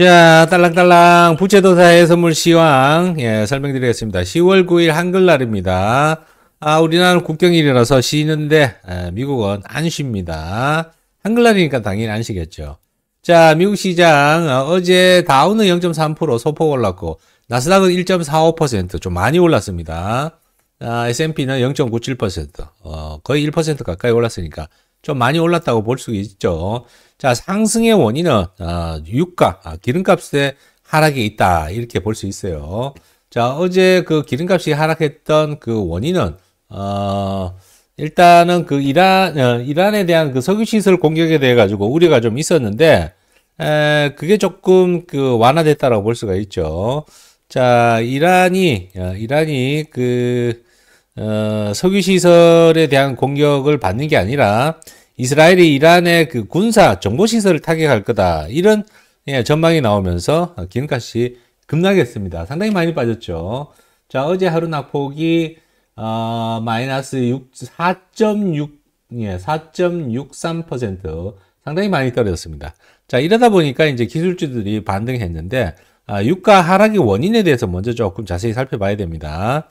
자, 딸랑딸랑 부채도사의 선물 시황 예, 설명드리겠습니다. 10월 9일 한글날입니다. 아, 우리나라 국경일이라서 쉬는데 예, 미국은 안 쉽니다. 한글날이니까 당연히 안 쉬겠죠. 자, 미국 시장 어, 제다운은0.3% 소폭 올랐고 나스닥은 1.45%좀 많이 올랐습니다. 아, S&P는 0.97% 어, 거의 1% 가까이 올랐으니까 좀 많이 올랐다고 볼 수 있죠. 자, 상승의 원인은 어, 유가, 아, 기름값의 하락이 있다 이렇게 볼 수 있어요. 자, 어제 그 기름값이 하락했던 그 원인은 어, 일단은 그 이란 어, 이란에 대한 그 석유 시설 공격에 대해 가지고 우려가 좀 있었는데 에, 그게 조금 그 완화됐다라고 볼 수가 있죠. 자, 이란이 어, 이란이 그 어, 석유 시설에 대한 공격을 받는 게 아니라 이스라엘이 이란의 그 군사 정보 시설을 타격할 거다 이런 예, 전망이 나오면서 기름값이 급락했습니다. 상당히 많이 빠졌죠. 자 어제 하루 낙폭이 어, 마이너스 6, 4.6 예, 4.63% 상당히 많이 떨어졌습니다. 자 이러다 보니까 이제 기술주들이 반등했는데 아, 유가 하락의 원인에 대해서 먼저 조금 자세히 살펴봐야 됩니다.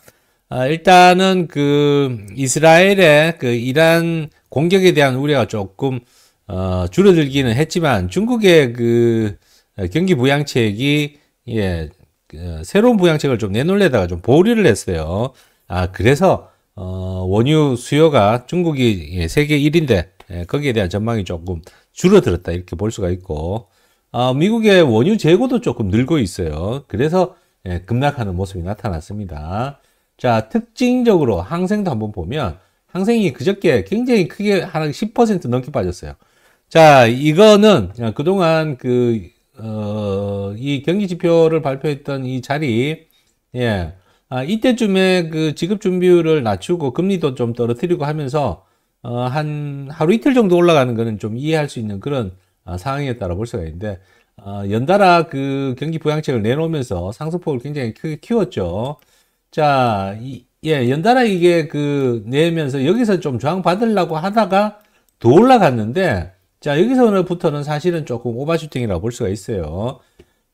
아, 일단은 그 이스라엘의 그 이란 공격에 대한 우려가 조금 어, 줄어들기는 했지만 중국의 그 경기 부양책이 예, 그 새로운 부양책을 좀 내놓으려다가 좀 보류를 했어요. 아 그래서 어, 원유 수요가 중국이 예, 세계 1인데 예, 거기에 대한 전망이 조금 줄어들었다 이렇게 볼 수가 있고 아, 미국의 원유 재고도 조금 늘고 있어요. 그래서 예, 급락하는 모습이 나타났습니다. 자, 특징적으로 항생도 한번 보면 항생이 그저께 굉장히 크게 한 10% 넘게 빠졌어요. 자, 이거는 그동안 그, 어, 이 경기 지표를 발표했던 이 자리, 예. 아, 이때쯤에 그 지급 준비율을 낮추고 금리도 좀 떨어뜨리고 하면서, 어, 한 하루 이틀 정도 올라가는 거는 좀 이해할 수 있는 그런 아, 상황이었다라 볼 수가 있는데, 어, 연달아 그 경기 부양책을 내놓으면서 상승폭을 굉장히 크게 키웠죠. 자, 이, 예, 연달아 이게 그 내면서 여기서 좀 저항받으려고 하다가 더 올라갔는데 자, 여기서부터는 사실은 조금 오버슈팅이라고 볼 수가 있어요.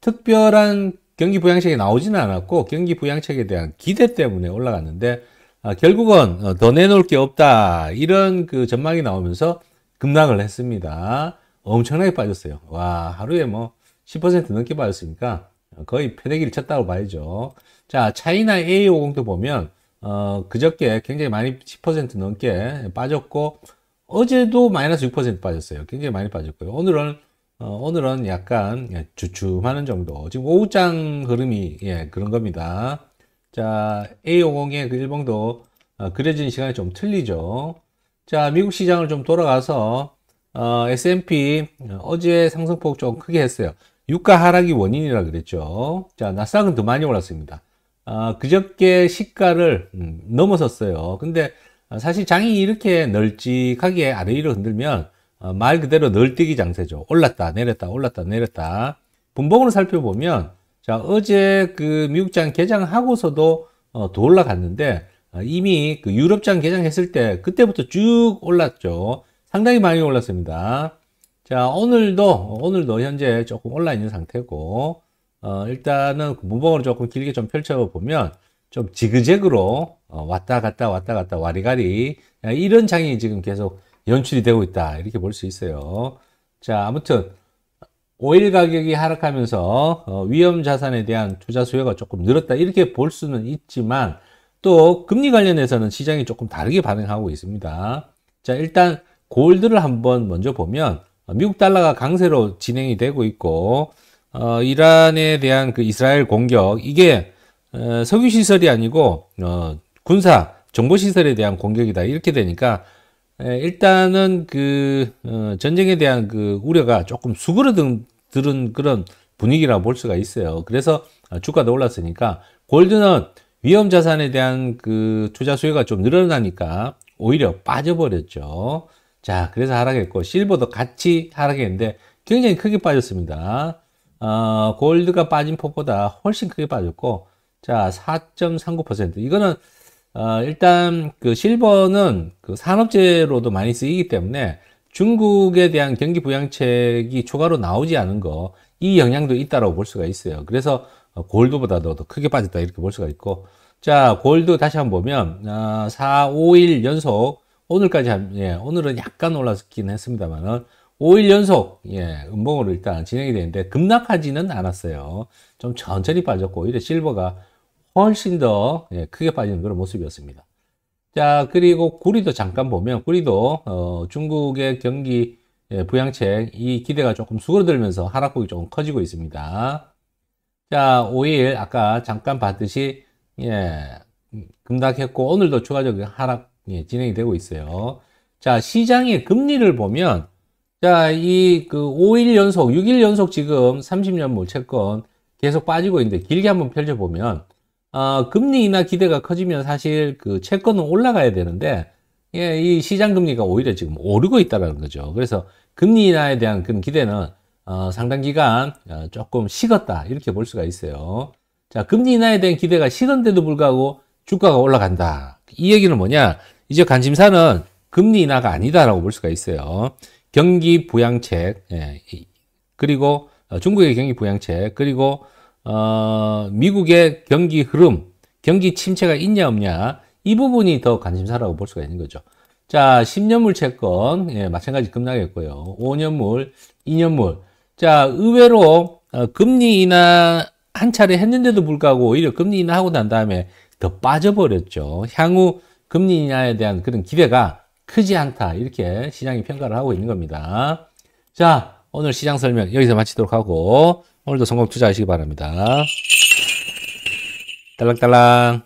특별한 경기 부양책이 나오지는 않았고 경기 부양책에 대한 기대 때문에 올라갔는데 아, 결국은 어, 더 내놓을 게 없다 이런 그 전망이 나오면서 급락을 했습니다. 엄청나게 빠졌어요. 와 하루에 뭐 10% 넘게 빠졌으니까 거의 패대기를 쳤다고 봐야죠. 자, 차이나 A50도 보면 어, 그저께 굉장히 많이 10% 넘게 빠졌고 어제도 마이너스 6% 빠졌어요. 굉장히 많이 빠졌고요. 오늘은 어, 오늘은 약간 주춤하는 정도. 지금 오후장 흐름이 예, 그런 겁니다. 자, A50의 그 일봉도 어, 그려진 시간이 좀 틀리죠. 자, 미국 시장을 좀 돌아가서 어, S&P 어, 어제 상승폭 좀 크게 했어요. 유가 하락이 원인이라 그랬죠. 자, 나스닥은 더 많이 올랐습니다. 아, 그저께 시가를 음, 넘어섰어요. 근데 아, 사실 장이 이렇게 널찍하게 아래로 위 흔들면 아, 말 그대로 널뛰기 장세죠. 올랐다 내렸다 올랐다 내렸다. 분봉으로 살펴보면 자 어제 그 미국장 개장하고서도 어, 더 올라갔는데 아, 이미 그 유럽장 개장했을 때 그때부터 쭉 올랐죠. 상당히 많이 올랐습니다. 자, 오늘도, 오늘도 현재 조금 올라 있는 상태고, 어, 일단은 무법으로 그 조금 길게 좀 펼쳐보면, 좀 지그재그로 어, 왔다 갔다 왔다 갔다 와리가리 이런 장이 지금 계속 연출이 되고 있다 이렇게 볼 수 있어요 자 아무튼 오일 가격이 하락하면서 어, 위험 자산에 대한 투자 수요가 조금 늘었다 이렇게 볼 수는 있지만 또 금리 관련해서는 시장이 조금 다르게 반응하고 있습니다 자 일단 골드를 한번 먼저 보면 어, 미국 달러가 강세로 진행이 되고 있고 어, 이란에 대한 그 이스라엘 공격 이게 어, 석유 시설이 아니고 어, 군사 정보 시설에 대한 공격이다 이렇게 되니까 에, 일단은 그 어, 전쟁에 대한 그 우려가 조금 수그러든 들은 그런 분위기라 고볼 수가 있어요. 그래서 어, 주가도 올랐으니까 골드는 위험 자산에 대한 그 투자 수요가 좀 늘어나니까 오히려 빠져버렸죠. 자, 그래서 하락했고, 실버도 같이 하락했는데 굉장히 크게 빠졌습니다. 어, 골드가 빠진 폭보다 훨씬 크게 빠졌고, 자, 4.39%. 이거는, 어, 일단 그 실버는 그 산업재로도 많이 쓰이기 때문에 중국에 대한 경기 부양책이 추가로 나오지 않은 거, 이 영향도 있다라고 볼 수가 있어요. 그래서 어, 골드보다도 더 크게 빠졌다 이렇게 볼 수가 있고, 자, 골드 다시 한번 보면, 어, 4, 5일 연속 오늘까지 한, 예, 오늘은 약간 올랐긴 했습니다만은 5일 연속 예, 음봉으로 일단 진행이 되는데 급락하지는 않았어요. 좀 천천히 빠졌고 오히려 실버가 훨씬 더 예, 크게 빠지는 그런 모습이었습니다. 자 그리고 구리도 잠깐 보면 구리도 어, 중국의 경기 예, 부양책 이 기대가 조금 수그러들면서 하락폭이 조금 커지고 있습니다. 자 5일 아까 잠깐 봤듯이 예, 음, 급락했고 오늘도 추가적인 하락 예, 진행이 되고 있어요. 자, 시장의 금리를 보면 자, 이 그 5일 연속, 6일 연속 지금 30년 물채권 계속 빠지고 있는데 길게 한번 펼쳐 보면 어, 아, 금리 인하 기대가 커지면 사실 그 채권은 올라가야 되는데 예, 이 시장 금리가 오히려 지금 오르고 있다는 거죠. 그래서 금리 인하에 대한 그런 기대는 어, 상당 기간 어, 조금 식었다 이렇게 볼 수가 있어요. 자, 금리 인하에 대한 기대가 식은데도 불구하고 주가가 올라간다. 이 얘기는 뭐냐? 이제 관심사는 금리 인하가 아니다라고 볼 수가 있어요. 경기 부양책, 예, 그리고 어, 중국의 경기 부양책, 그리고 어, 미국의 경기 흐름, 경기 침체가 있냐 없냐 이 부분이 더 관심사라고 볼 수가 있는 거죠. 자, 10년물 채권 예, 마찬가지 급락했고요. 5년물, 2년물. 자, 의외로 어, 금리 인하 한 차례 했는데도 불구하고 오히려 금리 인하하고 난 다음에 더 빠져버렸죠. 향후 금리 인하에 대한 그런 기대가 크지 않다 이렇게 시장이 평가를 하고 있는 겁니다. 자 오늘 시장 설명 여기서 마치도록 하고 오늘도 성공 투자하시기 바랍니다. 딸랑딸랑